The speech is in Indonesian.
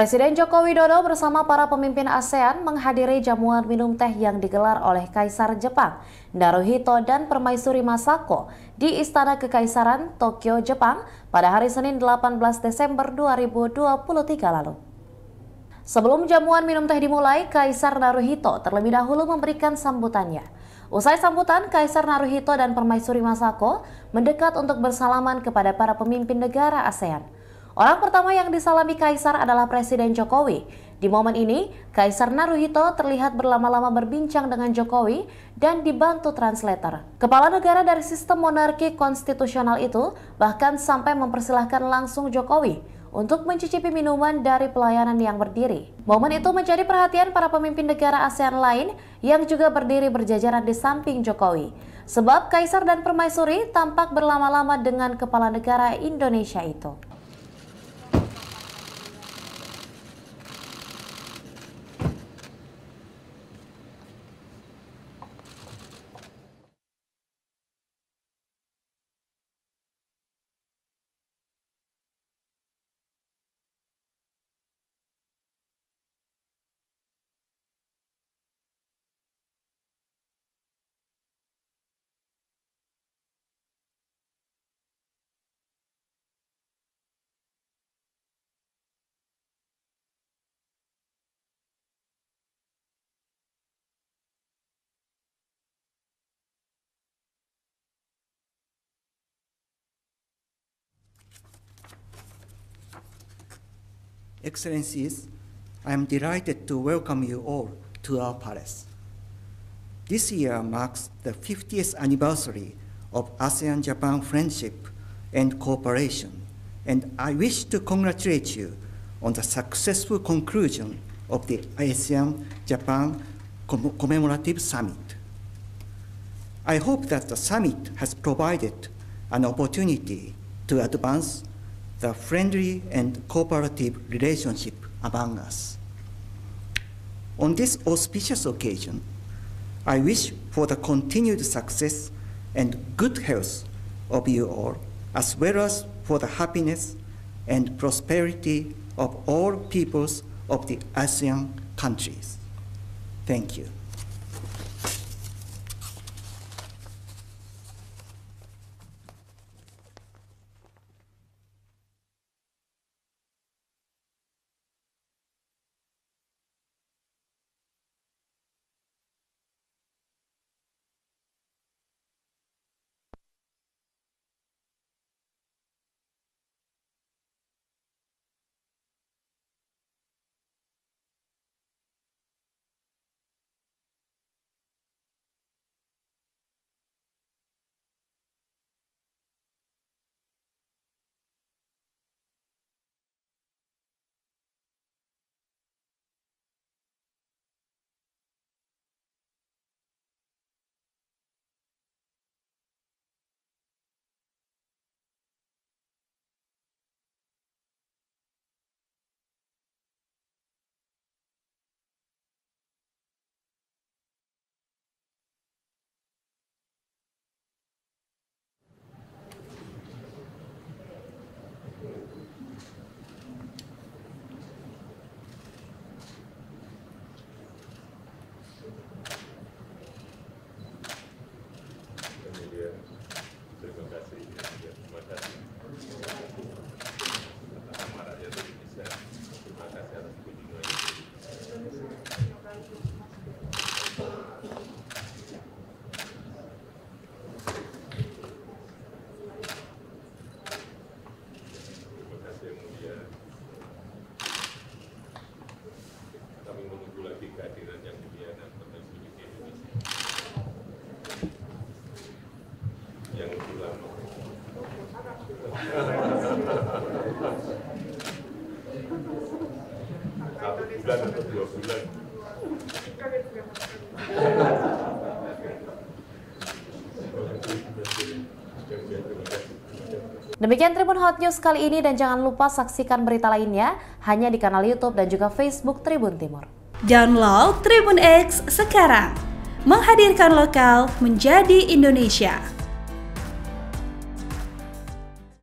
Presiden Joko Widodo bersama para pemimpin ASEAN menghadiri jamuan minum teh yang digelar oleh Kaisar Jepang, Naruhito dan Permaisuri Masako di Istana Kekaisaran Tokyo, Jepang pada hari Senin 18 Desember 2023 lalu. Sebelum jamuan minum teh dimulai, Kaisar Naruhito terlebih dahulu memberikan sambutannya. Usai sambutan, Kaisar Naruhito dan Permaisuri Masako mendekat untuk bersalaman kepada para pemimpin negara ASEAN. Orang pertama yang disalami Kaisar adalah Presiden Jokowi. Di momen ini, Kaisar Naruhito terlihat berlama-lama berbincang dengan Jokowi dan dibantu translator. Kepala negara dari sistem monarki konstitusional itu bahkan sampai mempersilahkan langsung Jokowi untuk mencicipi minuman dari pelayanan yang berdiri. Momen itu menjadi perhatian para pemimpin negara ASEAN lain yang juga berdiri berjajaran di samping Jokowi. Sebab Kaisar dan Permaisuri tampak berlama-lama dengan kepala negara Indonesia itu. Excellencies, I am delighted to welcome you all to our palace. This year marks the 50th anniversary of ASEAN-Japan friendship and cooperation, and I wish to congratulate you on the successful conclusion of the ASEAN-Japan Commemorative Summit. I hope that the summit has provided an opportunity to advance the friendly and cooperative relationship among us. On this auspicious occasion, I wish for the continued success and good health of you all, as well as for the happiness and prosperity of all peoples of the ASEAN countries. Thank you. bulan atau dua bulan. Demikian Tribun Hot News kali ini dan jangan lupa saksikan berita lainnya hanya di kanal YouTube dan juga Facebook Tribun Timur. Download Tribun X sekarang. Menghadirkan lokal menjadi Indonesia.